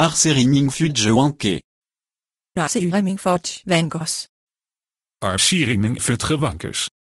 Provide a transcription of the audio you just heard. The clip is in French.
fut Arseringingfut fut Arseringfut riming fut gewankers.